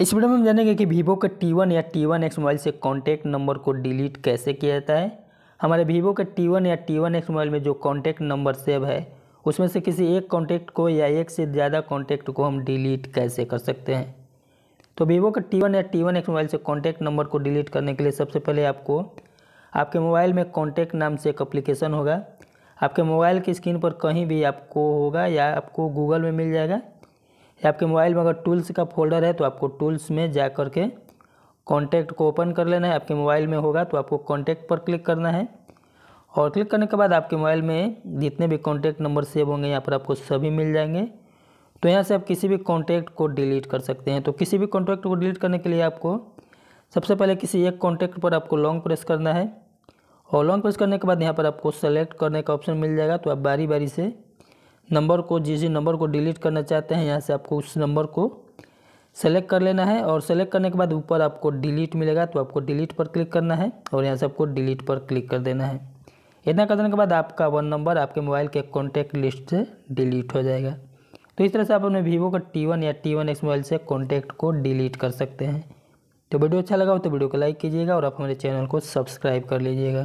इस वीडियो में हम जानेंगे कि वीवो के टी वन या टी वन एक्स मोबाइल से कॉन्टैक्ट नंबर को डिलीट कैसे किया जाता है हमारे वीवो के टी वन या टी वन एक्स मोबाइल में जो कॉन्टैक्ट नंबर सेव है उसमें से किसी एक कॉन्टैक्ट को या एक से ज़्यादा कॉन्टैक्ट को हम डिलीट कैसे कर सकते हैं तो वीवो के टी वन या टी वन एक्स मोबाइल से कॉन्टैक्ट नंबर को डिलीट करने के लिए सबसे पहले आपको आपके मोबाइल में कॉन्टैक्ट नाम से एक अप्लीकेशन होगा आपके मोबाइल की स्क्रीन पर कहीं भी आपको होगा या आपको गूगल में मिल जाएगा या आपके मोबाइल में अगर टूल्स का फोल्डर है तो आपको टूल्स में जा कर के कॉन्टैक्ट को ओपन कर लेना है आपके मोबाइल में होगा तो आपको कॉन्टैक्ट पर क्लिक करना है और क्लिक करने के बाद आपके मोबाइल में जितने भी कॉन्टैक्ट नंबर सेव होंगे यहाँ पर आपको सभी मिल जाएंगे तो यहाँ से आप किसी भी कॉन्टैक्ट को डिलीट कर सकते हैं तो किसी भी कॉन्टैक्ट को डिलीट करने के लिए आपको सबसे पहले किसी एक कॉन्टैक्ट पर आपको लॉन्ग प्रेस करना है और लॉन्ग प्रेस करने के बाद यहाँ पर आपको सेलेक्ट करने का ऑप्शन मिल जाएगा तो आप बारी बारी से नंबर को जिस नंबर को डिलीट करना चाहते हैं यहाँ से आपको उस नंबर को सेलेक्ट कर लेना है और सेलेक्ट करने के बाद ऊपर आपको डिलीट मिलेगा तो आपको डिलीट पर क्लिक करना है और यहाँ से आपको डिलीट पर क्लिक कर देना है इतना कर देने के बाद आपका वन नंबर आपके मोबाइल के कॉन्टैक्ट लिस्ट से डिलीट हो जाएगा तो इस तरह से आप अपने वीवो का टी वन या टी वन एक्स मोबाइल से कॉन्टैक्ट को डिलीट कर सकते हैं तो वीडियो अच्छा लगा हो तो वीडियो को लाइक कीजिएगा और आप हमारे चैनल को सब्सक्राइब कर लीजिएगा